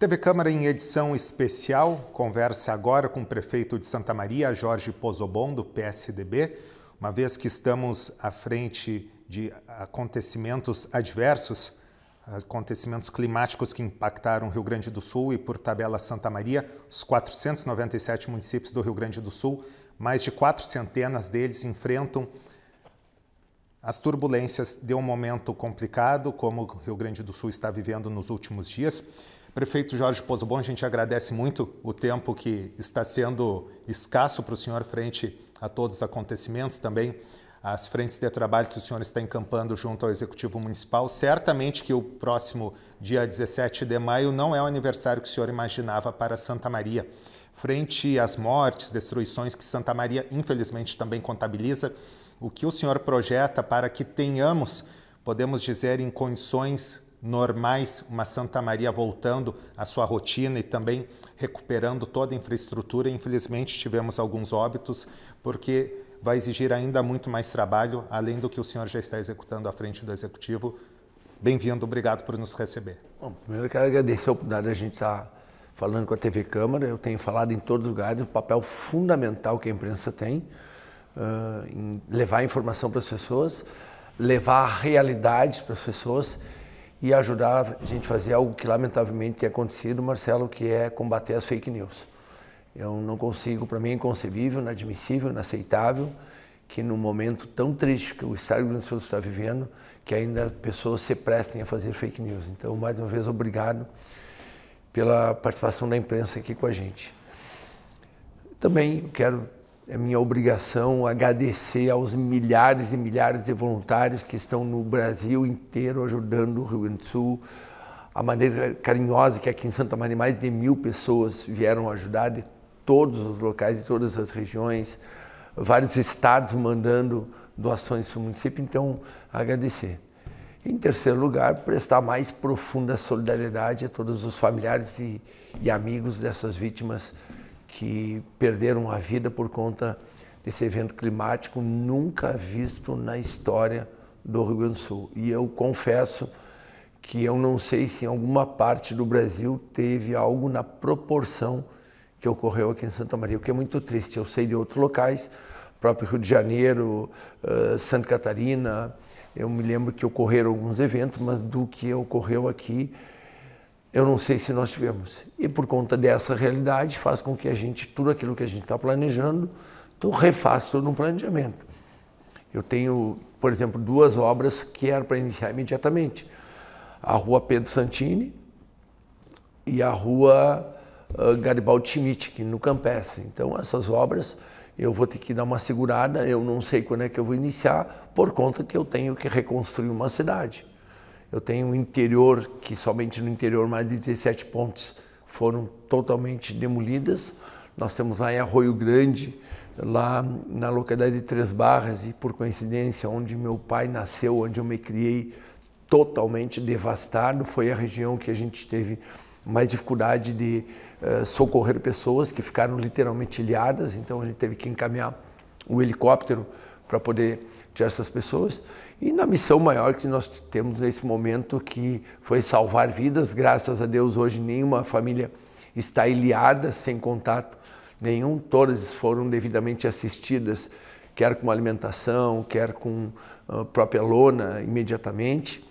TV Câmara em edição especial conversa agora com o prefeito de Santa Maria, Jorge Pozobon, do PSDB, uma vez que estamos à frente de acontecimentos adversos, acontecimentos climáticos que impactaram o Rio Grande do Sul e, por tabela Santa Maria, os 497 municípios do Rio Grande do Sul, mais de quatro centenas deles enfrentam as turbulências de um momento complicado, como o Rio Grande do Sul está vivendo nos últimos dias. Prefeito Jorge bom, a gente agradece muito o tempo que está sendo escasso para o senhor frente a todos os acontecimentos, também as frentes de trabalho que o senhor está encampando junto ao Executivo Municipal. Certamente que o próximo dia 17 de maio não é o aniversário que o senhor imaginava para Santa Maria. Frente às mortes, destruições que Santa Maria infelizmente também contabiliza, o que o senhor projeta para que tenhamos, podemos dizer, em condições normais, uma Santa Maria voltando à sua rotina e também recuperando toda a infraestrutura. Infelizmente, tivemos alguns óbitos, porque vai exigir ainda muito mais trabalho, além do que o senhor já está executando à frente do Executivo. Bem-vindo, obrigado por nos receber. Bom, primeiro eu quero agradecer a oportunidade de a gente estar falando com a TV Câmara. Eu tenho falado em todos os lugares o papel fundamental que a imprensa tem uh, em levar informação para as pessoas, levar realidades para as pessoas e ajudar a gente a fazer algo que lamentavelmente tem acontecido, Marcelo, que é combater as fake news. Eu não consigo, para mim é inconcebível, inadmissível, inaceitável que num momento tão triste que o Estado do Rio Grande do Sul está vivendo, que ainda pessoas se prestem a fazer fake news. Então, mais uma vez, obrigado pela participação da imprensa aqui com a gente. Também quero é minha obrigação agradecer aos milhares e milhares de voluntários que estão no Brasil inteiro ajudando o Rio Grande do Sul. A maneira carinhosa que aqui em Santa Maria mais de mil pessoas vieram ajudar de todos os locais, de todas as regiões, vários estados mandando doações para o município, então agradecer. Em terceiro lugar, prestar mais profunda solidariedade a todos os familiares e, e amigos dessas vítimas que perderam a vida por conta desse evento climático nunca visto na história do Rio Grande do Sul. E eu confesso que eu não sei se em alguma parte do Brasil teve algo na proporção que ocorreu aqui em Santa Maria, o que é muito triste. Eu sei de outros locais, próprio Rio de Janeiro, uh, Santa Catarina, eu me lembro que ocorreram alguns eventos, mas do que ocorreu aqui, eu não sei se nós tivemos. E por conta dessa realidade, faz com que a gente, tudo aquilo que a gente está planejando, tu refaça todo um planejamento. Eu tenho, por exemplo, duas obras que eram para iniciar imediatamente. A Rua Pedro Santini e a Rua Garibaldi Schmidt, que no Campes. Então, essas obras eu vou ter que dar uma segurada, eu não sei quando é que eu vou iniciar, por conta que eu tenho que reconstruir uma cidade. Eu tenho um interior que somente no interior mais de 17 pontes foram totalmente demolidas. Nós temos lá em Arroio Grande, lá na localidade de Três Barras e por coincidência onde meu pai nasceu, onde eu me criei, totalmente devastado, foi a região que a gente teve mais dificuldade de uh, socorrer pessoas que ficaram literalmente ilhadas, então a gente teve que encaminhar o helicóptero para poder tirar essas pessoas. E na missão maior que nós temos nesse momento, que foi salvar vidas, graças a Deus hoje nenhuma família está ilhada, sem contato nenhum, todas foram devidamente assistidas, quer com alimentação, quer com a ah, própria lona imediatamente.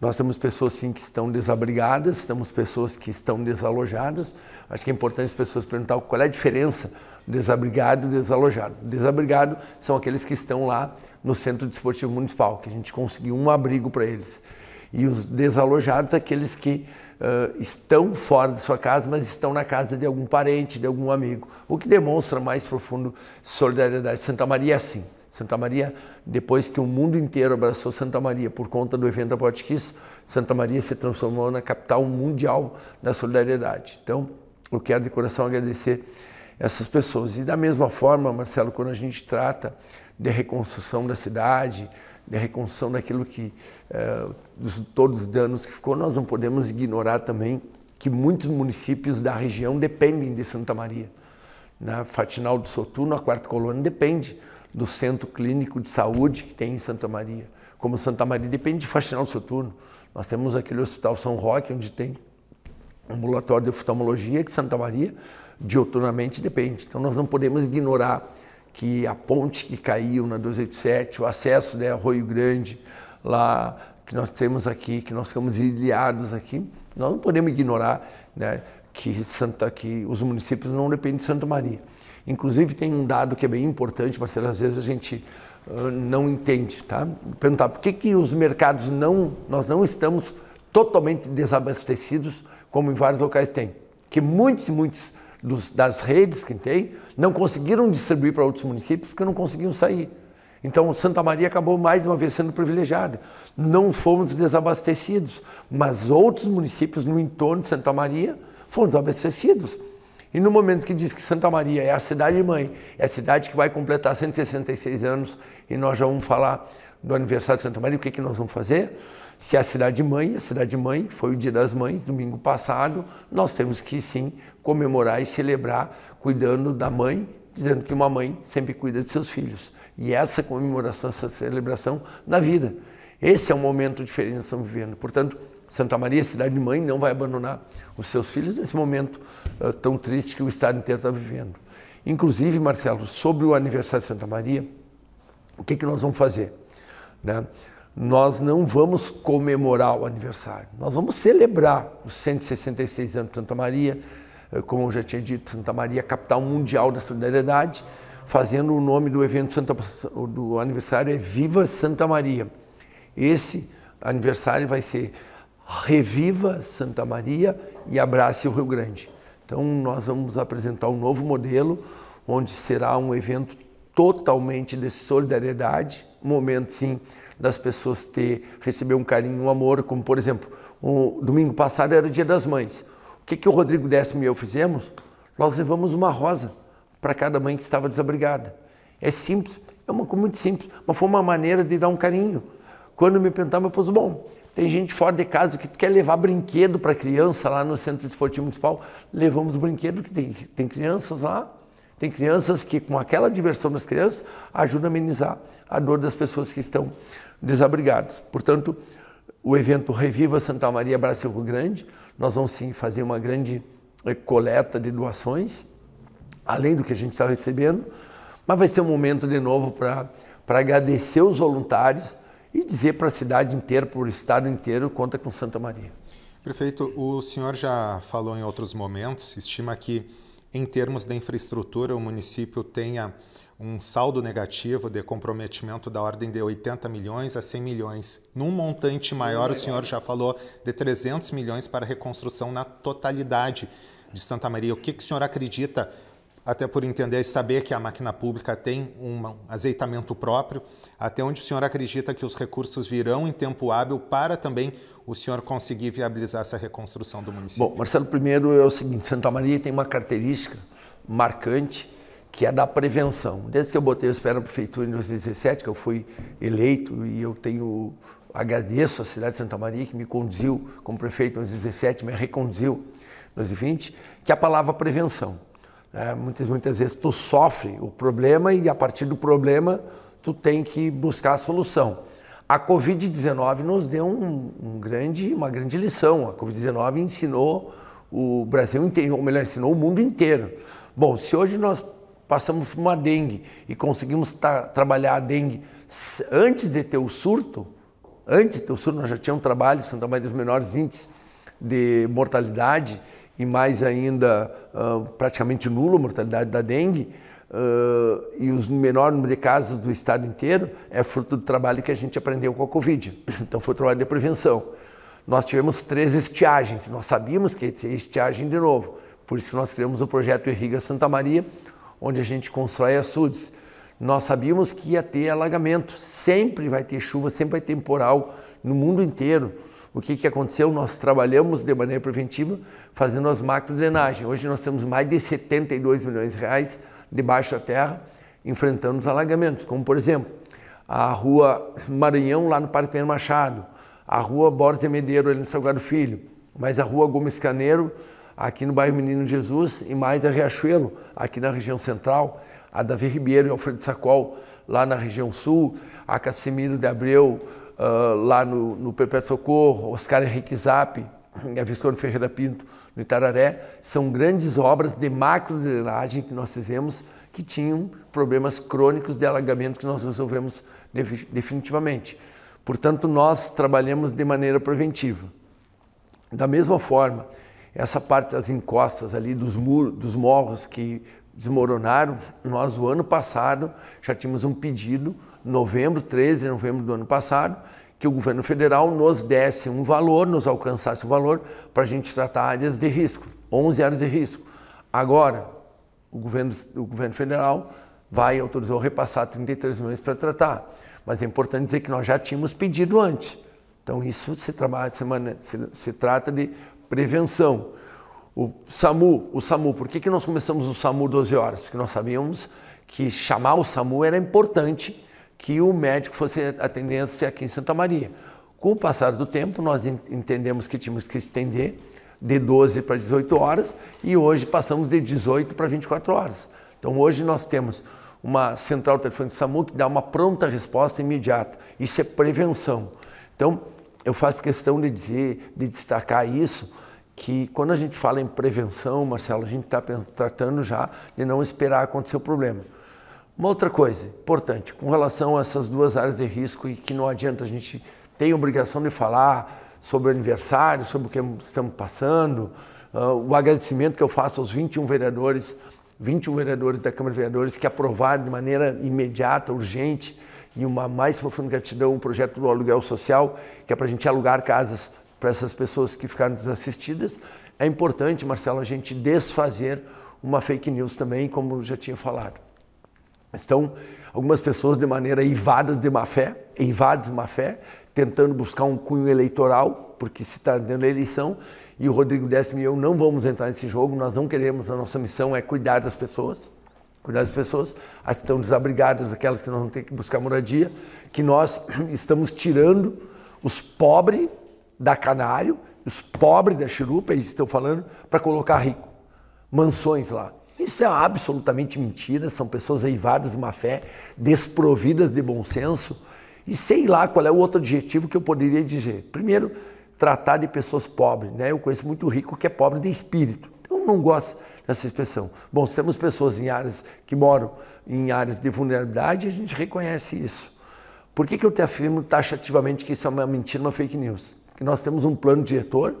Nós temos pessoas sim que estão desabrigadas, temos pessoas que estão desalojadas. Acho que é importante as pessoas perguntar qual é a diferença desabrigado e desalojado. Desabrigado são aqueles que estão lá no Centro Desportivo Municipal, que a gente conseguiu um abrigo para eles. E os desalojados, aqueles que uh, estão fora de sua casa, mas estão na casa de algum parente, de algum amigo, o que demonstra mais profundo solidariedade. Santa Maria é assim. Santa Maria, depois que o mundo inteiro abraçou Santa Maria por conta do evento Aporte Santa Maria se transformou na capital mundial da solidariedade. Então, eu quero de coração agradecer essas pessoas. E da mesma forma, Marcelo, quando a gente trata de reconstrução da cidade, de reconstrução daquilo que, eh, dos, todos os danos que ficou, nós não podemos ignorar também que muitos municípios da região dependem de Santa Maria. Na Fatinal do Soturno, a quarta colônia depende do Centro Clínico de Saúde que tem em Santa Maria. Como Santa Maria depende de Faxinal do Soturno. Nós temos aquele Hospital São Roque, onde tem ambulatório de oftalmologia, que Santa Maria dioturnamente depende. Então nós não podemos ignorar que a ponte que caiu na 287, o acesso né, a Arroio Grande, lá que nós temos aqui, que nós ficamos ilhados aqui, nós não podemos ignorar né, que, Santa, que os municípios não dependem de Santa Maria. Inclusive tem um dado que é bem importante, mas às vezes a gente uh, não entende, tá? Perguntar por que, que os mercados não, nós não estamos totalmente desabastecidos, como em vários locais tem. Que muitos, muitos dos, das redes que tem, não conseguiram distribuir para outros municípios porque não conseguiam sair. Então, Santa Maria acabou mais uma vez sendo privilegiada. Não fomos desabastecidos, mas outros municípios no entorno de Santa Maria foram desabastecidos. E no momento que diz que Santa Maria é a cidade mãe, é a cidade que vai completar 166 anos, e nós já vamos falar do aniversário de Santa Maria, o que, que nós vamos fazer? Se é a cidade mãe, a cidade mãe foi o Dia das Mães, domingo passado, nós temos que sim comemorar e celebrar cuidando da mãe, dizendo que uma mãe sempre cuida de seus filhos. E essa comemoração, essa celebração na vida. Esse é um momento diferente que estamos vivendo. Portanto, Santa Maria, cidade de mãe, não vai abandonar os seus filhos nesse momento uh, tão triste que o Estado inteiro está vivendo. Inclusive, Marcelo, sobre o aniversário de Santa Maria, o que, que nós vamos fazer? Né? Nós não vamos comemorar o aniversário, nós vamos celebrar os 166 anos de Santa Maria, eh, como eu já tinha dito, Santa Maria, capital mundial da solidariedade, fazendo o nome do evento Santa, do aniversário é Viva Santa Maria. Esse aniversário vai ser Reviva Santa Maria e Abrace o Rio Grande. Então nós vamos apresentar um novo modelo, onde será um evento totalmente de solidariedade, um momento sim das pessoas ter receber um carinho, um amor, como por exemplo, o domingo passado era o Dia das Mães. O que, que o Rodrigo Décimo e eu fizemos? Nós levamos uma rosa para cada mãe que estava desabrigada. É simples, é uma coisa muito simples, mas foi uma maneira de dar um carinho. Quando me perguntaram, eu pus, bom, tem gente fora de casa que quer levar brinquedo para criança lá no Centro Esportivo Municipal. Levamos brinquedo, que tem, tem crianças lá, tem crianças que, com aquela diversão das crianças, ajudam a amenizar a dor das pessoas que estão desabrigadas. Portanto, o evento Reviva Santa Maria Brasil Rio Grande nós vamos sim fazer uma grande eh, coleta de doações, além do que a gente está recebendo, mas vai ser um momento de novo para agradecer os voluntários e dizer para a cidade inteira, para o estado inteiro, conta com Santa Maria. Prefeito, o senhor já falou em outros momentos, estima que em termos de infraestrutura, o município tenha um saldo negativo de comprometimento da ordem de 80 milhões a 100 milhões. Num montante maior, o senhor já falou de 300 milhões para reconstrução na totalidade de Santa Maria. O que, que o senhor acredita? até por entender e saber que a máquina pública tem um azeitamento próprio, até onde o senhor acredita que os recursos virão em tempo hábil para também o senhor conseguir viabilizar essa reconstrução do município? Bom, Marcelo, primeiro é o seguinte, Santa Maria tem uma característica marcante que é da prevenção. Desde que eu botei os pés na prefeitura em 2017, que eu fui eleito e eu tenho agradeço à cidade de Santa Maria que me conduziu como prefeito em 2017, me reconduziu em 2020, que é a palavra prevenção. É, muitas, muitas vezes tu sofre o problema e a partir do problema tu tem que buscar a solução. A Covid-19 nos deu um, um, grande, uma grande lição. A Covid-19 ensinou o Brasil inteiro, ou melhor, ensinou o mundo inteiro. Bom, se hoje nós passamos uma dengue e conseguimos trabalhar a dengue antes de ter o surto, antes de ter o surto nós já tínhamos um trabalho, são também dos menores índices de mortalidade, e mais ainda uh, praticamente nula a mortalidade da dengue, Uh, e os menor número de casos do estado inteiro é fruto do trabalho que a gente aprendeu com a Covid. Então foi o trabalho de prevenção. Nós tivemos três estiagens, nós sabíamos que ia estiagem de novo, por isso que nós criamos o projeto Irriga Santa Maria, onde a gente constrói açudes. Nós sabíamos que ia ter alagamento, sempre vai ter chuva, sempre vai ter temporal no mundo inteiro. O que, que aconteceu? Nós trabalhamos de maneira preventiva fazendo as macrodrenagens. Hoje nós temos mais de 72 milhões de reais debaixo da terra enfrentando os alagamentos, como por exemplo a rua Maranhão lá no Parque Pinheiro Machado, a rua Borges Medeiro ali no Salgado Filho, mas a rua Gomes Caneiro aqui no bairro Menino Jesus e mais a Riachuelo aqui na região central, a Davi Ribeiro e Alfredo Sacol lá na região sul, a Casimiro de Abreu lá no, no Perpétuo Socorro, Oscar Henrique Zap, a Visconde Ferreira Pinto, no Itararé, são grandes obras de macro-drenagem que nós fizemos que tinham problemas crônicos de alagamento que nós resolvemos definitivamente. Portanto, nós trabalhamos de maneira preventiva. Da mesma forma, essa parte das encostas ali dos muros, dos morros que desmoronaram. Nós, o ano passado, já tínhamos um pedido, novembro, 13 de novembro do ano passado, que o governo federal nos desse um valor, nos alcançasse um valor para a gente tratar áreas de risco, 11 áreas de risco. Agora, o governo, o governo federal vai autorizou repassar 33 milhões para tratar. Mas é importante dizer que nós já tínhamos pedido antes. Então isso se trabalha se, se trata de prevenção. O SAMU, o SAMU, por que, que nós começamos o SAMU 12 horas? Porque nós sabíamos que chamar o SAMU era importante que o médico fosse atendendo-se aqui em Santa Maria. Com o passar do tempo, nós entendemos que tínhamos que estender de 12 para 18 horas e hoje passamos de 18 para 24 horas. Então hoje nós temos uma central telefônica do SAMU que dá uma pronta resposta imediata. Isso é prevenção. Então eu faço questão de dizer, de destacar isso, que quando a gente fala em prevenção, Marcelo, a gente está tratando já de não esperar acontecer o problema. Uma outra coisa importante, com relação a essas duas áreas de risco e que não adianta, a gente ter obrigação de falar sobre o aniversário, sobre o que estamos passando, uh, o agradecimento que eu faço aos 21 vereadores, 21 vereadores da Câmara de Vereadores que aprovaram de maneira imediata, urgente, e uma mais profunda gratidão, o projeto do aluguel social, que é para a gente alugar casas para essas pessoas que ficaram desassistidas, é importante, Marcelo, a gente desfazer uma fake news também, como eu já tinha falado. Estão algumas pessoas de maneira eivadas de má fé, evadas de má fé, tentando buscar um cunho eleitoral, porque se está dando a eleição, e o Rodrigo Décimo e eu não vamos entrar nesse jogo, nós não queremos, a nossa missão é cuidar das pessoas, cuidar das pessoas, as que estão desabrigadas, aquelas que não tem que buscar moradia, que nós estamos tirando os pobres da canário, os pobres da Chirupa, eles estão falando, para colocar rico. Mansões lá. Isso é absolutamente mentira, são pessoas eivadas de má fé, desprovidas de bom senso. E sei lá qual é o outro adjetivo que eu poderia dizer. Primeiro, tratar de pessoas pobres. Né? Eu conheço muito rico que é pobre de espírito. Eu não gosto dessa expressão. Bom, se temos pessoas em áreas que moram em áreas de vulnerabilidade, a gente reconhece isso. Por que, que eu te afirmo taxativamente que isso é uma mentira, uma fake news? que nós temos um plano diretor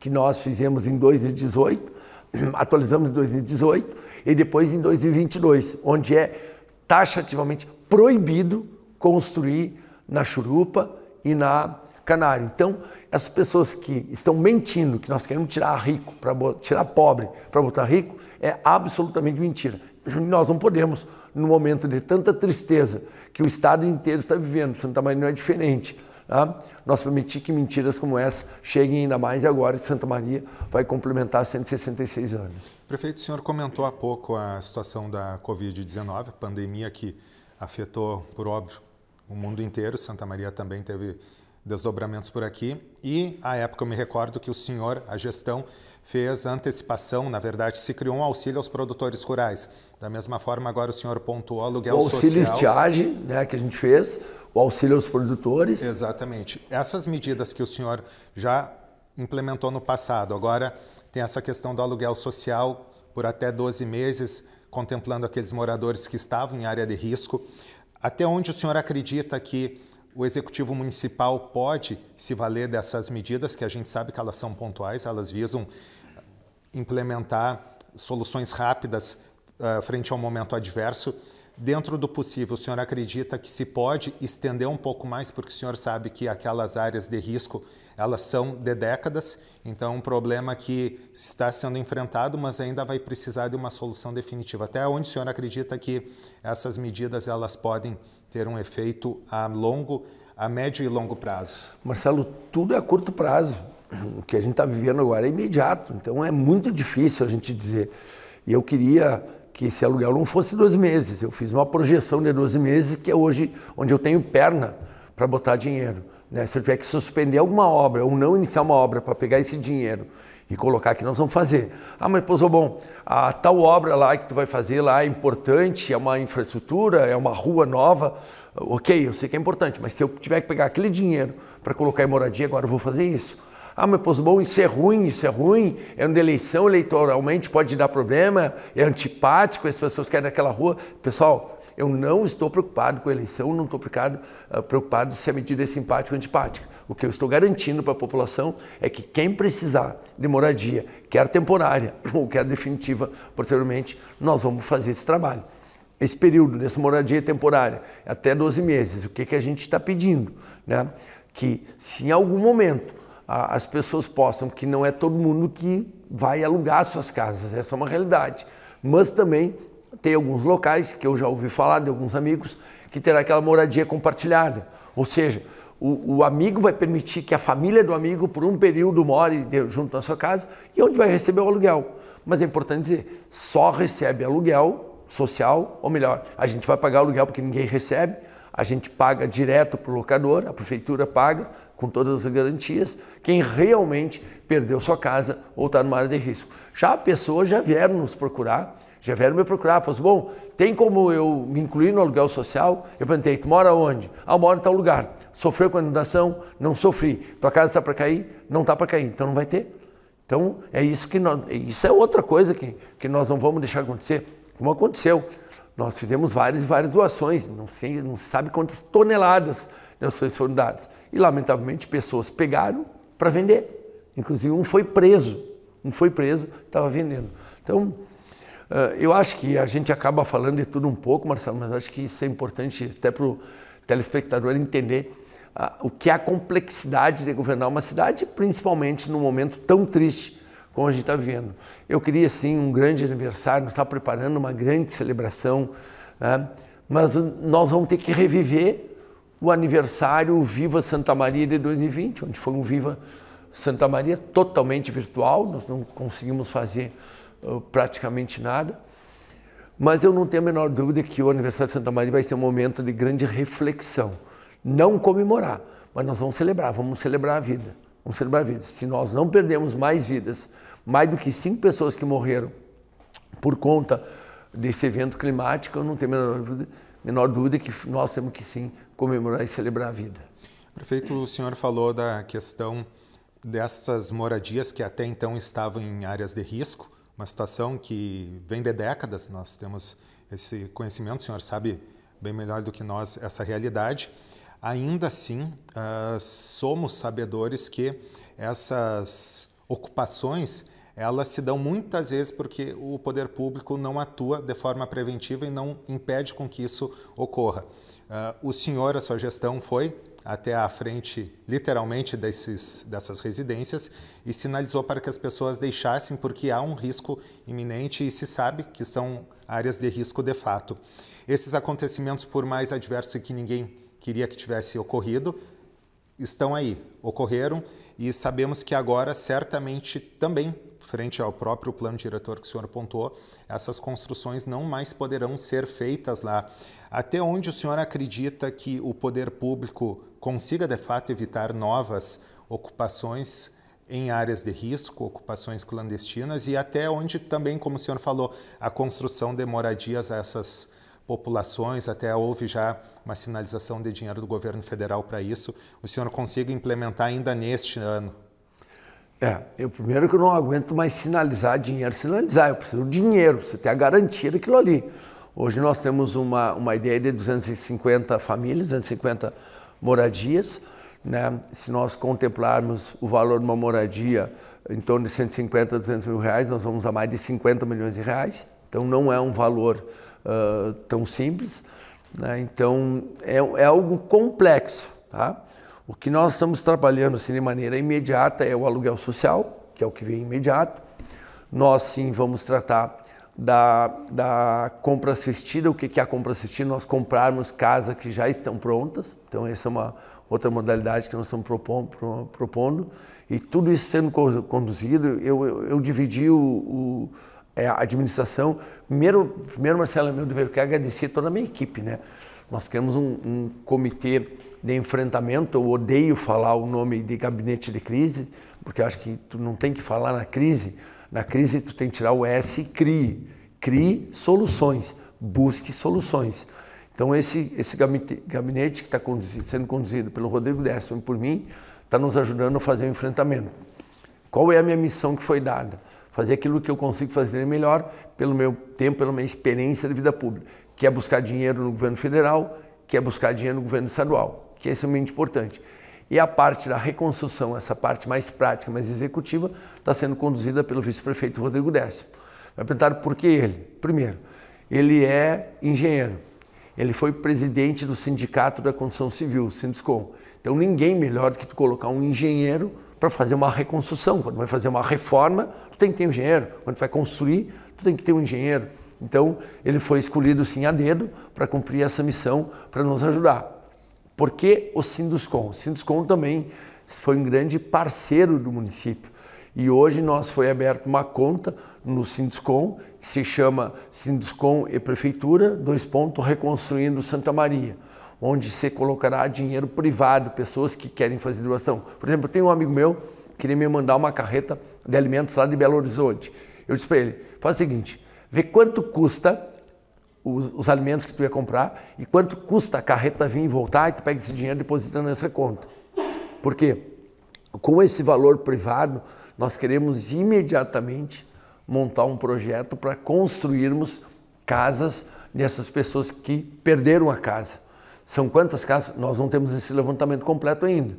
que nós fizemos em 2018, atualizamos em 2018 e depois em 2022, onde é taxativamente proibido construir na Churupa e na Canário. Então, essas pessoas que estão mentindo que nós queremos tirar rico para tirar pobre para botar rico é absolutamente mentira. Nós não podemos, no momento de tanta tristeza que o estado inteiro está vivendo, Santa Maria não é diferente Tá? Nós permitir que mentiras como essa cheguem ainda mais e agora Santa Maria vai complementar 166 anos. Prefeito, o senhor comentou há pouco a situação da Covid-19, pandemia que afetou, por óbvio, o mundo inteiro. Santa Maria também teve desdobramentos por aqui. E à época eu me recordo que o senhor, a gestão, fez a antecipação, na verdade, se criou um auxílio aos produtores rurais. Da mesma forma, agora o senhor pontuou aluguel social. O auxílio estiagem, né, que a gente fez, o auxílio aos produtores. Exatamente. Essas medidas que o senhor já implementou no passado, agora tem essa questão do aluguel social por até 12 meses, contemplando aqueles moradores que estavam em área de risco. Até onde o senhor acredita que o executivo municipal pode se valer dessas medidas, que a gente sabe que elas são pontuais, elas visam implementar soluções rápidas uh, frente ao momento adverso. Dentro do possível, o senhor acredita que se pode estender um pouco mais, porque o senhor sabe que aquelas áreas de risco elas são de décadas, então é um problema que está sendo enfrentado, mas ainda vai precisar de uma solução definitiva. Até onde o senhor acredita que essas medidas elas podem ter um efeito a longo, a médio e longo prazo? Marcelo, tudo é a curto prazo. O que a gente está vivendo agora é imediato, então é muito difícil a gente dizer. E eu queria que esse aluguel não fosse 12 meses. Eu fiz uma projeção de 12 meses, que é hoje onde eu tenho perna para botar dinheiro. Né? Se eu tiver que suspender alguma obra ou não iniciar uma obra para pegar esse dinheiro e colocar que nós vamos fazer. Ah, mas pô, bom, a tal obra lá que tu vai fazer lá é importante, é uma infraestrutura, é uma rua nova. Ok, eu sei que é importante, mas se eu tiver que pegar aquele dinheiro para colocar em moradia, agora eu vou fazer isso. Ah, mas pô, bom, isso é ruim, isso é ruim, é uma eleição eleitoralmente, pode dar problema, é antipático, as pessoas querem aquela rua. Pessoal, eu não estou preocupado com a eleição, não estou preocupado, ah, preocupado se a medida é simpática ou antipática. O que eu estou garantindo para a população é que quem precisar de moradia, quer temporária ou quer definitiva, posteriormente, nós vamos fazer esse trabalho. Esse período dessa moradia temporária, até 12 meses, o que, que a gente está pedindo? Né? Que se em algum momento as pessoas possam, que não é todo mundo que vai alugar suas casas, essa é uma realidade mas também tem alguns locais que eu já ouvi falar de alguns amigos que terá aquela moradia compartilhada. Ou seja, o, o, amigo vai permitir que a família do amigo, por um período, more junto na sua casa e onde vai receber o aluguel. Mas é importante dizer, só recebe aluguel social, ou melhor, a gente vai pagar aluguel porque ninguém recebe, a gente paga direto para o locador, a prefeitura paga com todas as garantias, quem realmente perdeu sua casa ou está numa área de risco. Já pessoas já vieram nos procurar já vieram me procurar, pois assim, bom, tem como eu me incluir no aluguel social? Eu perguntei, tu mora onde? Ah, eu moro em tal lugar. Sofreu com a inundação? Não sofri. Tua casa está para cair? Não está para cair, então não vai ter. Então é isso que nós, é, isso é outra coisa que, que nós não vamos deixar acontecer, como aconteceu. Nós fizemos várias e várias doações, não sei, não sabe quantas toneladas de doações foram dadas. E lamentavelmente pessoas pegaram para vender. Inclusive um foi preso, um foi preso, estava vendendo. Então ah, eu acho que a gente acaba falando de tudo um pouco, Marcelo, mas acho que isso é importante até para o telespectador entender ah, o que é a complexidade de governar uma cidade, principalmente num momento tão triste como a gente está vivendo. Eu queria, sim, um grande aniversário, nós estamos tá preparando uma grande celebração, né? mas nós vamos ter que reviver o aniversário Viva Santa Maria de 2020, onde foi um Viva Santa Maria totalmente virtual, nós não conseguimos fazer Uh, praticamente nada. Mas eu não tenho a menor dúvida que o aniversário de Santa Maria vai ser um momento de grande reflexão. Não comemorar, mas nós vamos celebrar, vamos celebrar a vida. Vamos celebrar a vida. Se nós não perdemos mais vidas, mais do que cinco pessoas que morreram por conta desse evento climático, eu não tenho a menor dúvida, menor dúvida que nós temos que sim comemorar e celebrar a vida. Prefeito, o senhor falou da questão dessas moradias que até então estavam em áreas de risco uma situação que vem de décadas, nós temos esse conhecimento, o senhor sabe bem melhor do que nós essa realidade. Ainda assim, uh, somos sabedores que essas ocupações elas se dão muitas vezes porque o poder público não atua de forma preventiva e não impede com que isso ocorra. Uh, o senhor, a sua gestão foi até à frente, literalmente, desses, dessas residências e sinalizou para que as pessoas deixassem, porque há um risco iminente e se sabe que são áreas de risco de fato. Esses acontecimentos, por mais adversos que ninguém queria que tivesse ocorrido, estão aí, ocorreram e sabemos que agora certamente também frente ao próprio plano diretor que o senhor apontou, essas construções não mais poderão ser feitas lá. Até onde o senhor acredita que o poder público consiga de fato evitar novas ocupações em áreas de risco, ocupações clandestinas e até onde também, como o senhor falou, a construção de moradias a essas populações, até houve já uma sinalização de dinheiro do governo federal para isso, o senhor consiga implementar ainda neste ano? É, eu primeiro que eu não aguento mais sinalizar dinheiro, sinalizar, eu preciso de dinheiro, você ter a garantia daquilo ali. Hoje nós temos uma, uma ideia de 250 famílias, 250 moradias, né? Se nós contemplarmos o valor de uma moradia em torno de 150, 200 mil reais, nós vamos a mais de 50 milhões de reais, então não é um valor uh, tão simples, né? então é, é algo complexo, tá? O que nós estamos trabalhando assim, de maneira imediata é o aluguel social, que é o que vem imediato. Nós sim vamos tratar da, da compra assistida. O que é a compra assistida? Nós comprarmos casas que já estão prontas. Então, essa é uma outra modalidade que nós estamos propondo. E tudo isso sendo conduzido, eu, eu, eu dividi o, o é, a administração. Primeiro, primeiro Marcelo, meu dever, eu quero agradecer toda a minha equipe. Né? Nós criamos um, um comitê de enfrentamento. Eu odeio falar o nome de gabinete de crise, porque acho que tu não tem que falar na crise. Na crise tu tem que tirar o S e crie. Crie soluções, busque soluções. Então esse, esse gabinete que está conduzido, sendo conduzido pelo Rodrigo Décimo e por mim, está nos ajudando a fazer o enfrentamento. Qual é a minha missão que foi dada? Fazer aquilo que eu consigo fazer melhor pelo meu tempo, pela minha experiência de vida pública, que é buscar dinheiro no governo federal, que é buscar dinheiro no governo estadual que é extremamente importante. E a parte da reconstrução, essa parte mais prática, mais executiva, está sendo conduzida pelo vice-prefeito Rodrigo Décimo. Vai perguntar por que ele? Primeiro, ele é engenheiro. Ele foi presidente do Sindicato da Construção Civil, Sindiscom. Então ninguém melhor do que tu colocar um engenheiro para fazer uma reconstrução. Quando vai fazer uma reforma, tu tem que ter um engenheiro. Quando vai construir, tu tem que ter um engenheiro. Então ele foi escolhido sim a dedo para cumprir essa missão, para nos ajudar. Porque o Sinduscom? O Sinduscom também foi um grande parceiro do município. E hoje nós foi aberta uma conta no Sinduscom, que se chama Sinduscom e Prefeitura, dois pontos, Reconstruindo Santa Maria, onde se colocará dinheiro privado, pessoas que querem fazer doação. Por exemplo, eu tenho um amigo meu que queria me mandar uma carreta de alimentos lá de Belo Horizonte. Eu disse para ele, faz o seguinte, vê quanto custa os, os, alimentos que tu ia comprar e quanto custa a carreta vir e voltar e tu pega esse dinheiro e deposita nessa conta. Porque com esse valor privado, nós queremos imediatamente montar um projeto para construirmos casas dessas pessoas que perderam a casa. São quantas casas? Nós não temos esse levantamento completo ainda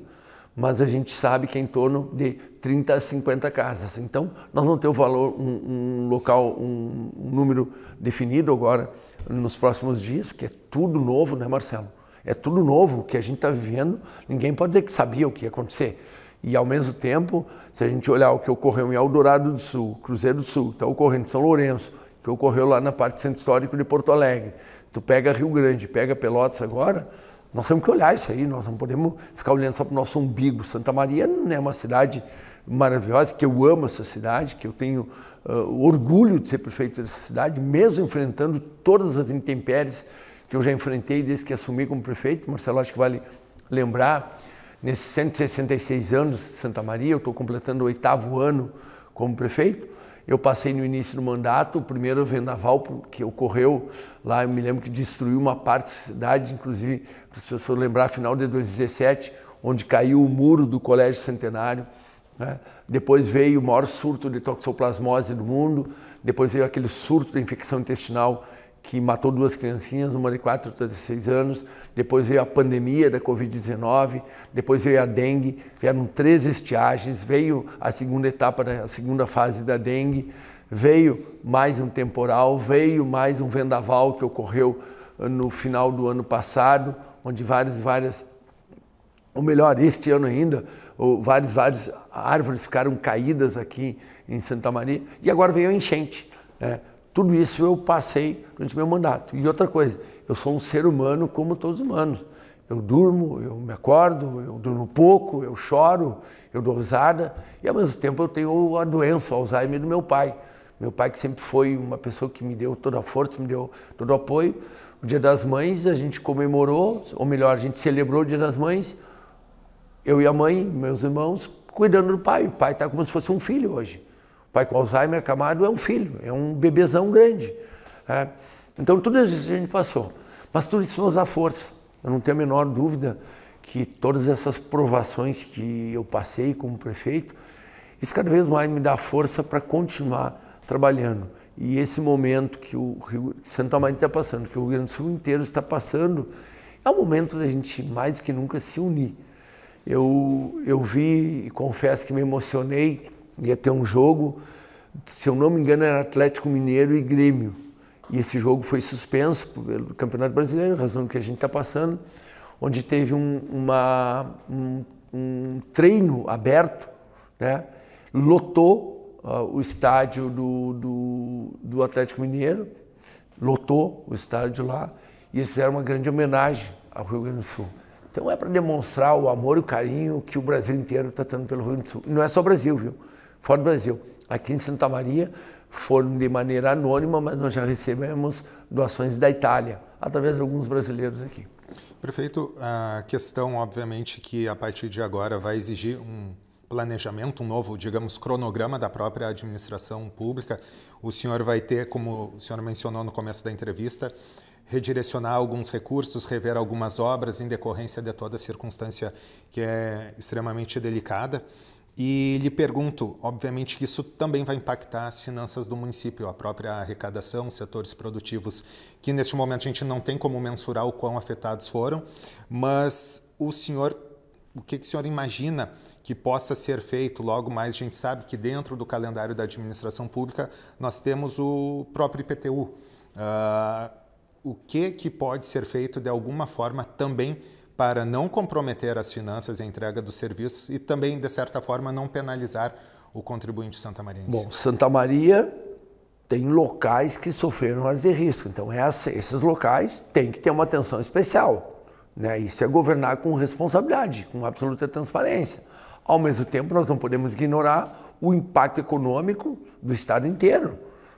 mas a gente sabe que é em torno de 30 a 50 casas. Então, nós vamos ter o valor, um, um local, um, um, número definido agora nos próximos dias, porque é tudo novo, né, Marcelo? É tudo novo que a gente está vivendo, ninguém pode dizer que sabia o que ia acontecer. E ao mesmo tempo, se a gente olhar o que ocorreu em Eldorado do Sul, Cruzeiro do Sul, está ocorrendo em São Lourenço, que ocorreu lá na parte do centro histórico de Porto Alegre, tu pega Rio Grande, pega Pelotas agora, nós temos que olhar isso aí, nós não podemos ficar olhando só para o nosso umbigo. Santa Maria não é uma cidade maravilhosa, que eu amo essa cidade, que eu tenho uh, orgulho de ser prefeito dessa cidade, mesmo enfrentando todas as intempéries que eu já enfrentei desde que assumi como prefeito. Marcelo, acho que vale lembrar, nesses 166 anos de Santa Maria, eu estou completando o oitavo ano como prefeito, eu passei no início do mandato, o primeiro vendaval que ocorreu lá, eu me lembro que destruiu uma parte da cidade, inclusive, para as pessoas lembrar, final de 2017, onde caiu o muro do Colégio Centenário. Né? Depois veio o maior surto de toxoplasmose do mundo, depois veio aquele surto de infecção intestinal que matou duas criancinhas, uma de 4 outra de 6 anos. Depois veio a pandemia da Covid-19, depois veio a dengue, vieram três estiagens, veio a segunda etapa, a segunda fase da dengue, veio mais um temporal, veio mais um vendaval que ocorreu ah, no final do ano passado, onde várias, várias, ou melhor, este ano ainda, várias, várias árvores ficaram caídas aqui em Santa Maria. E agora veio a enchente. Né? Tudo isso eu passei durante meu mandato. E outra coisa, eu sou um ser humano como todos os humanos. Eu durmo, eu me acordo, eu durmo pouco, eu choro, eu dou risada e ao mesmo tempo eu tenho a doença, o Alzheimer do meu pai. Meu pai que sempre foi uma pessoa que me deu toda a força, me deu todo o apoio. O Dia das Mães a gente comemorou, ou melhor, a gente celebrou o Dia das Mães, eu e a mãe, meus irmãos, cuidando do pai. O pai está como se fosse um filho hoje pai com Alzheimer, Camargo é um filho, é um bebezão grande. É. Então tudo isso a gente passou. Mas tudo isso nos dá força. Eu não tenho a menor dúvida que todas essas provações que eu passei como prefeito, isso cada vez mais me dá força para continuar trabalhando. E esse momento que o Rio, Santa Maria está passando, que o Rio Grande do Sul inteiro está passando, é o momento da gente mais que nunca se unir. Eu, eu vi e confesso que me emocionei ia ter um jogo, se eu não me engano, era Atlético Mineiro e Grêmio. E esse jogo foi suspenso pelo Campeonato Brasileiro, razão que a gente está passando, onde teve um, uma, um, um treino aberto, né? lotou uh, o estádio do, do, do Atlético Mineiro, lotou o estádio lá, e eles fizeram uma grande homenagem ao Rio Grande do Sul. Então é para demonstrar o amor e o carinho que o Brasil inteiro está tendo pelo Rio Grande do Sul. E não é só o Brasil, viu? fora do Brasil. Aqui em Santa Maria foram de maneira anônima, mas nós já recebemos doações da Itália, através de alguns brasileiros aqui. Prefeito, a questão, obviamente, que a partir de agora vai exigir um planejamento, um novo, digamos, cronograma da própria administração pública. O senhor vai ter, como o senhor mencionou no começo da entrevista, redirecionar alguns recursos, rever algumas obras em decorrência de toda circunstância que é extremamente delicada e lhe pergunto, obviamente que isso também vai impactar as finanças do município, a própria arrecadação, setores produtivos, que neste momento a gente não tem como mensurar o quão afetados foram, mas o senhor, o que, que o senhor imagina que possa ser feito? Logo mais, a gente sabe que dentro do calendário da administração pública nós temos o próprio IPTU. Uh, ah, o que, que pode ser feito de alguma forma também para não comprometer as finanças e a entrega dos serviços e também, de certa forma, não penalizar o contribuinte Maria? Bom, Santa Maria tem locais que sofreram áreas de risco, então essa, é esses locais têm que ter uma atenção especial. Né? Isso é governar com responsabilidade, com absoluta transparência. Ao mesmo tempo, nós não podemos ignorar o impacto econômico do Estado inteiro.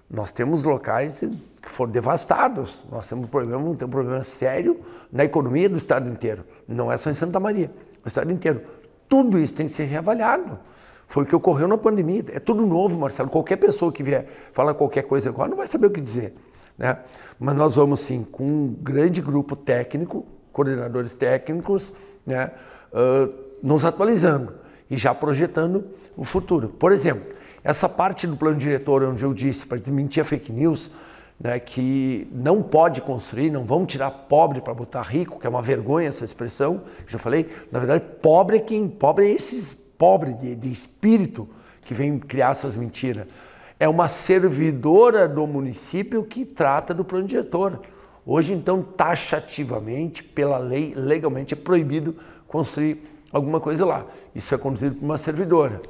Nós temos locais que foram devastados. Nós temos um problema, um problema sério na economia do estado inteiro. Não é só em Santa Maria, no estado inteiro. Tudo isso tem que ser reavaliado. Foi o que ocorreu na pandemia. É tudo novo, Marcelo. Qualquer pessoa que vier falar qualquer coisa agora não vai saber o que dizer. Né? Mas nós vamos sim com um grande grupo técnico, coordenadores técnicos, né? Uh, nos atualizando e já projetando o futuro. Por exemplo, essa parte do plano diretor, onde eu disse para desmentir a fake news, né, que não pode construir, não vão tirar pobre para botar rico, que é uma vergonha essa expressão, já falei. Na verdade, pobre é quem pobre é esses pobres de, de espírito que vem criar essas mentiras. É uma servidora do município que trata do plano diretor. Hoje, então, taxativamente, pela lei, legalmente é proibido construir alguma coisa lá. Isso é conduzido por uma servidora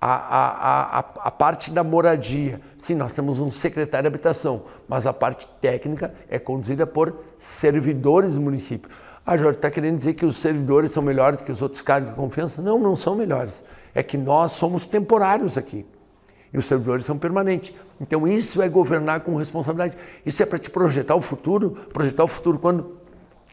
a, a, a, a parte da moradia. Sim, nós temos um secretário de habitação, mas a parte técnica é conduzida por servidores do município. Ah, Jorge, está querendo dizer que os servidores são melhores que os outros cargos de confiança? Não, não são melhores. É que nós somos temporários aqui. E os servidores são permanentes. Então, isso é governar com responsabilidade. Isso é para te projetar o futuro. Projetar o futuro quando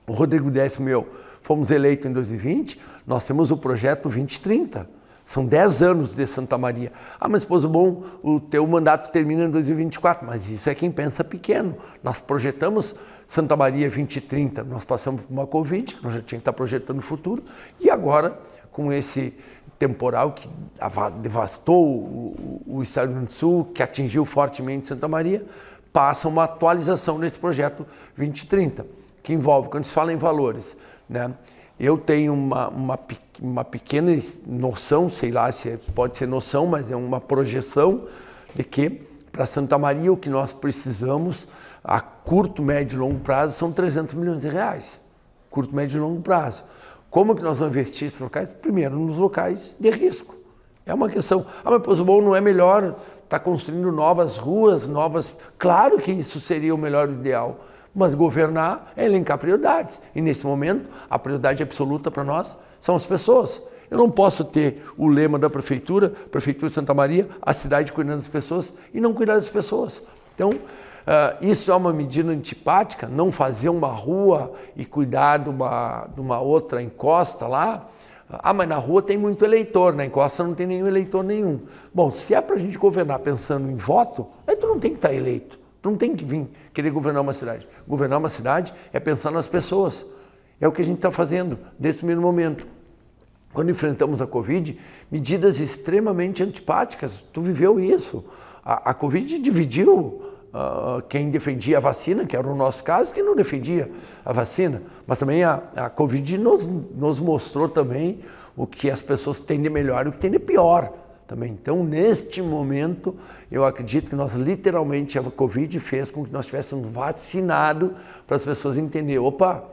o Rodrigo Décimo e eu fomos eleitos em 2020, nós temos o projeto 2030. São 10 anos de Santa Maria. Ah, mas esposo bom, o teu mandato termina em 2024, mas isso é quem pensa pequeno. Nós projetamos Santa Maria 2030, nós passamos por uma Covid, nós já tínhamos que estar projetando o futuro, e agora, com esse temporal que devastou o, o Estado do Rio Grande do Sul, que atingiu fortemente Santa Maria, passa uma atualização nesse projeto 2030, que envolve, quando se fala em valores, né? eu tenho uma, uma pequena uma pequena noção, sei lá se é, pode ser noção, mas é uma projeção de que para Santa Maria o que nós precisamos a curto, médio e longo prazo são 300 milhões de reais. Curto, médio e longo prazo. Como que nós vamos investir esses locais? Primeiro nos locais de risco. É uma questão. Ah, mas o Bom não é melhor estar tá construindo novas ruas, novas. Claro que isso seria o melhor ideal, mas governar é elencar prioridades. E nesse momento, a prioridade absoluta para nós são as pessoas. Eu não posso ter o lema da prefeitura, Prefeitura de Santa Maria, a cidade cuidando das pessoas e não cuidar das pessoas. Então, Uh, isso é uma medida antipática, não fazer uma rua e cuidar de uma, de uma outra encosta lá. Ah, mas na rua tem muito eleitor, na encosta não tem nenhum eleitor nenhum. Bom, se é para a gente governar pensando em voto, aí tu não tem que estar tá eleito. Tu não tem que vir querer governar uma cidade. Governar uma cidade é pensar nas pessoas. É o que a gente está fazendo nesse mesmo momento. Quando enfrentamos a Covid, medidas extremamente antipáticas, tu viveu isso. A, a Covid dividiu uh, quem defendia a vacina, que era o nosso caso, quem não defendia a vacina. Mas também a, a Covid nos, nos mostrou também o que as pessoas têm de melhor e o que têm de pior também. Então, neste momento, eu acredito que nós literalmente a Covid fez com que nós tivéssemos vacinado para as pessoas entenderem, opa,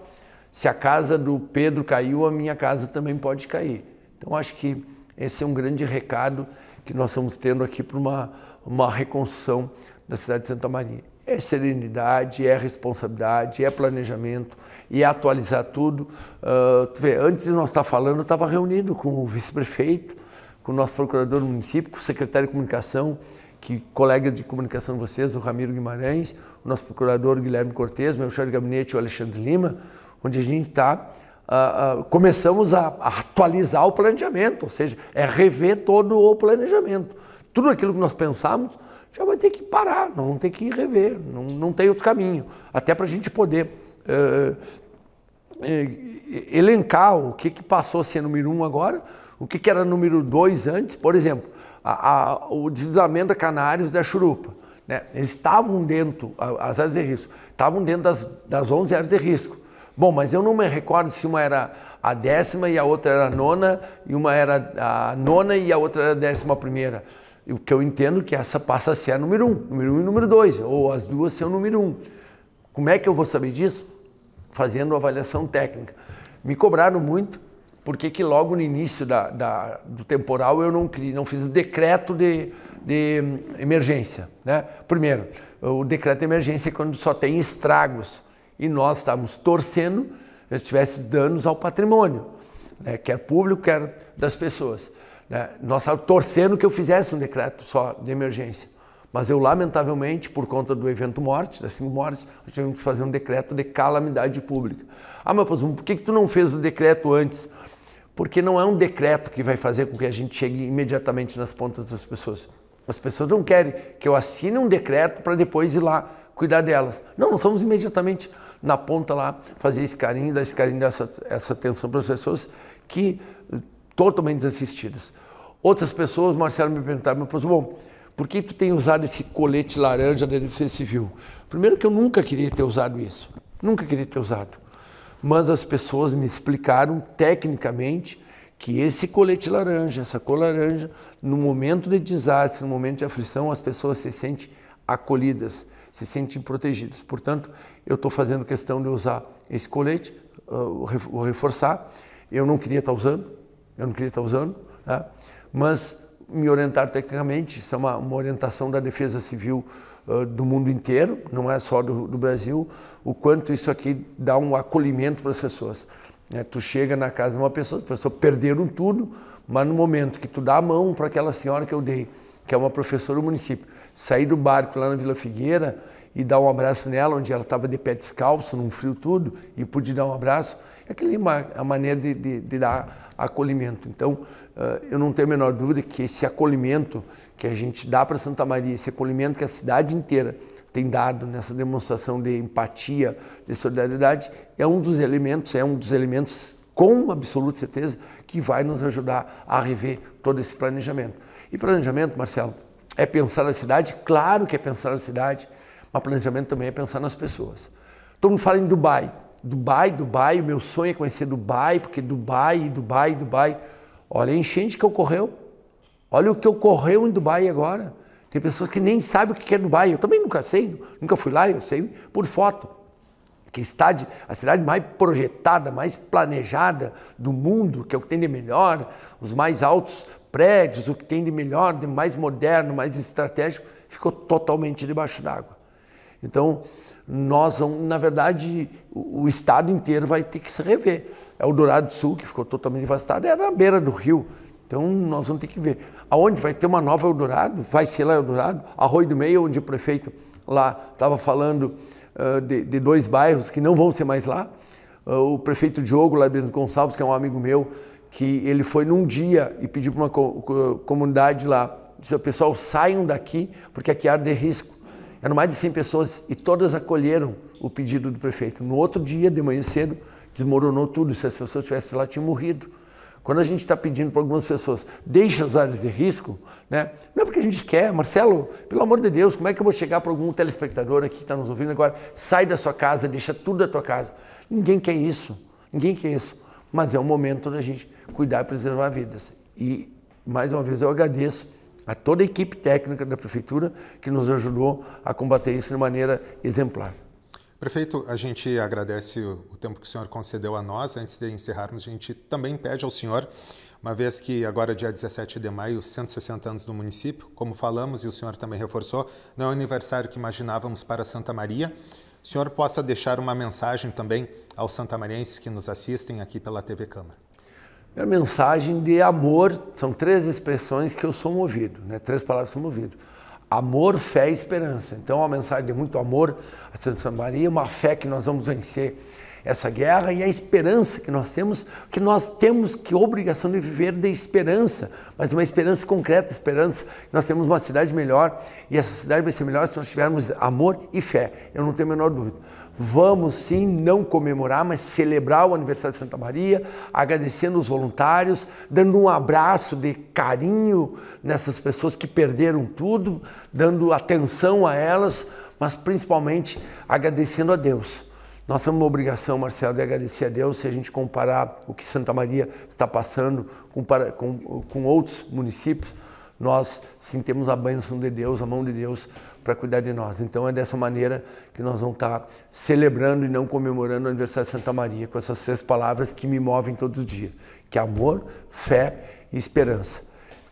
se a casa do Pedro caiu, a minha casa também pode cair. Então, acho que esse é um grande recado que nós estamos tendo aqui para uma, uma reconstrução da cidade de Santa Maria. É serenidade, é responsabilidade, é planejamento e é atualizar tudo. Uh, vê, antes de nós estar falando, eu estava reunido com o vice-prefeito, com o nosso procurador do município, com o secretário de comunicação, que colega de comunicação de vocês, o Ramiro Guimarães, o nosso procurador Guilherme Cortes, meu chefe de gabinete, o Alexandre Lima, onde a gente está. Uh, ah, uh, ah, começamos a, a atualizar o planejamento, ou seja, é rever todo o planejamento. Tudo aquilo que nós pensamos já vai ter que parar, nós vamos ter que rever, não, não tem outro caminho. Até para a gente poder uh, elencar o que, que passou a ser número um agora, o que, que era número dois antes, por exemplo, a, a, o deslizamento da Canários da Churupa. Né? Eles estavam dentro, as áreas de risco, estavam dentro das, das 11 áreas de risco. Bom, mas eu não me recordo se uma era a décima e a outra era a nona, e uma era a nona e a outra era a décima primeira. O que eu entendo é que essa passa a ser a número um, número um e número dois, ou as duas ser o número um. Como é que eu vou saber disso? Fazendo avaliação técnica. Me cobraram muito, porque que logo no início da, da, do temporal eu não, não fiz o decreto de, de hum, emergência. Né? Primeiro, o decreto de emergência é quando só tem estragos e nós estávamos torcendo que estivesse danos ao patrimônio, né? quer é público, quer é das pessoas. Né? Nós estávamos torcendo que eu fizesse um decreto só de emergência. Mas eu, lamentavelmente, por conta do evento morte, das cinco mortes, nós tivemos que fazer um decreto de calamidade pública. Ah, mas por que, que tu não fez o decreto antes? Porque não é um decreto que vai fazer com que a gente chegue imediatamente nas pontas das pessoas. As pessoas não querem que eu assine um decreto para depois ir lá cuidar delas. Não, nós fomos imediatamente na ponta lá fazer esse carinho, dar esse carinho, dar essa, essa atenção para as pessoas que eh, totalmente desassistidas. Outras pessoas, Marcelo me perguntaram, "Meu professor, bom, por que tu tem usado esse colete laranja da Defesa Civil? Primeiro que eu nunca queria ter usado isso, nunca queria ter usado. Mas as pessoas me explicaram tecnicamente que esse colete laranja, essa cor laranja, no momento de desastre, no momento de aflição, as pessoas se sentem acolhidas, se sentem protegidas. Portanto, eu estou fazendo questão de usar esse colete, uh, reforçar. Eu não queria estar tá usando, eu não queria estar tá usando, né? mas me orientar tecnicamente, isso é uma, uma orientação da Defesa Civil uh, do mundo inteiro, não é só do, do, Brasil, o quanto isso aqui dá um acolhimento para as pessoas. É, tu chega na casa de uma pessoa, as pessoas perderam tudo, mas no momento que tu dá a mão para aquela senhora que eu dei, que é uma professora do município, saí do barco lá na Vila Figueira e dar um abraço nela, onde ela estava de pé descalço, num frio tudo, e pude dar um abraço. É aquele a maneira de, de, de dar acolhimento. Então, eu não tenho a menor dúvida que esse acolhimento que a gente dá para Santa Maria, esse acolhimento que a cidade inteira tem dado nessa demonstração de empatia, de solidariedade, é um dos elementos, é um dos elementos com absoluta certeza que vai nos ajudar a rever todo esse planejamento. E planejamento, Marcelo, é pensar na cidade? Claro que é pensar na cidade, mas planejamento também é pensar nas pessoas. Todo mundo fala em Dubai. Dubai, Dubai, o meu sonho é conhecer Dubai, porque Dubai, Dubai, Dubai. Olha a enchente que ocorreu. Olha o que ocorreu em Dubai agora. Tem pessoas que nem sabem o que é Dubai. Eu também nunca sei, nunca fui lá, eu sei por foto. Que está a cidade mais projetada, mais planejada do mundo, que é o que tem de melhor, os mais altos prédios, o que tem de melhor, de mais moderno, mais estratégico, ficou totalmente debaixo d'água. Então, nós vamos, na verdade, o, estado inteiro vai ter que se rever. É o Dourado do Sul, que ficou totalmente devastado, era na beira do rio. Então, nós vamos ter que ver. Aonde vai ter uma nova Eldorado? Vai ser lá Eldorado? Arroio do Meio, onde o prefeito lá estava falando uh, de, de, dois bairros que não vão ser mais lá. Uh, o prefeito Diogo, lá de Gonçalves, que é um amigo meu, que ele foi num dia e pediu para uma comunidade lá, disse, pessoal, saiam daqui porque aqui área de risco. Eram mais de 100 pessoas e todas acolheram o pedido do prefeito. No outro dia, de manhã cedo, desmoronou tudo. Se as pessoas estivessem lá, tinham morrido. Quando a gente está pedindo para algumas pessoas, deixa as áreas de risco, né? não é porque a gente quer, Marcelo, pelo amor de Deus, como é que eu vou chegar para algum telespectador aqui que está nos ouvindo agora, sai da sua casa, deixa tudo da tua casa. Ninguém quer isso, ninguém quer isso mas é um momento da gente cuidar e preservar vidas. E, mais uma vez, eu agradeço a toda a equipe técnica da Prefeitura que nos ajudou a combater isso de maneira exemplar. Prefeito, a gente agradece o tempo que o senhor concedeu a nós. Antes de encerrarmos, a gente também pede ao senhor, uma vez que agora, dia 17 de maio, 160 anos do município, como falamos e o senhor também reforçou, não é o aniversário que imaginávamos para Santa Maria, o senhor possa deixar uma mensagem também aos santamarienses que nos assistem aqui pela TV Câmara. É mensagem de amor, são três expressões que eu sou movido, né? três palavras que sou movido. Amor, fé e esperança. Então, é uma mensagem de muito amor a Santa Maria, uma fé que nós vamos vencer essa guerra e a esperança que nós temos, que nós temos que obrigação de viver de esperança, mas uma esperança concreta, esperança nós temos uma cidade melhor e essa cidade vai ser melhor se nós tivermos amor e fé. Eu não tenho a menor dúvida. Vamos sim não comemorar, mas celebrar o aniversário de Santa Maria, agradecendo os voluntários, dando um abraço de carinho nessas pessoas que perderam tudo, dando atenção a elas, mas principalmente agradecendo a Deus nós temos uma obrigação, Marcelo, de agradecer a Deus se a gente comparar o que Santa Maria está passando com, com, com outros municípios. Nós sentimos a bênção de Deus, a mão de Deus para cuidar de nós. Então é dessa maneira que nós vamos estar celebrando e não comemorando o aniversário de Santa Maria com essas três palavras que me movem todos os dias, que é amor, fé e esperança.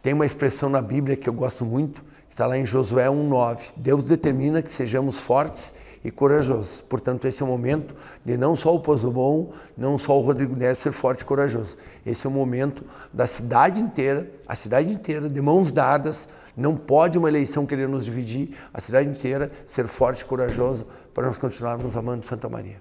Tem uma expressão na Bíblia que eu gosto muito, que está lá em Josué 1:9. Deus determina que sejamos fortes e corajoso. Portanto, esse é o momento de não só o Pozo Bom, não só o Rodrigo Neto ser forte e corajoso. Esse é o momento da cidade inteira, a cidade inteira, de mãos dadas, não pode uma eleição querer nos dividir, a cidade inteira ser forte e corajosa para nós continuarmos amando Santa Maria.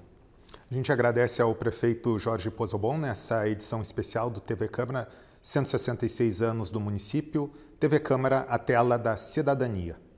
A gente agradece ao prefeito Jorge Pozobon nessa edição especial do TV Câmara, 166 anos do município. TV Câmara, a tela da cidadania.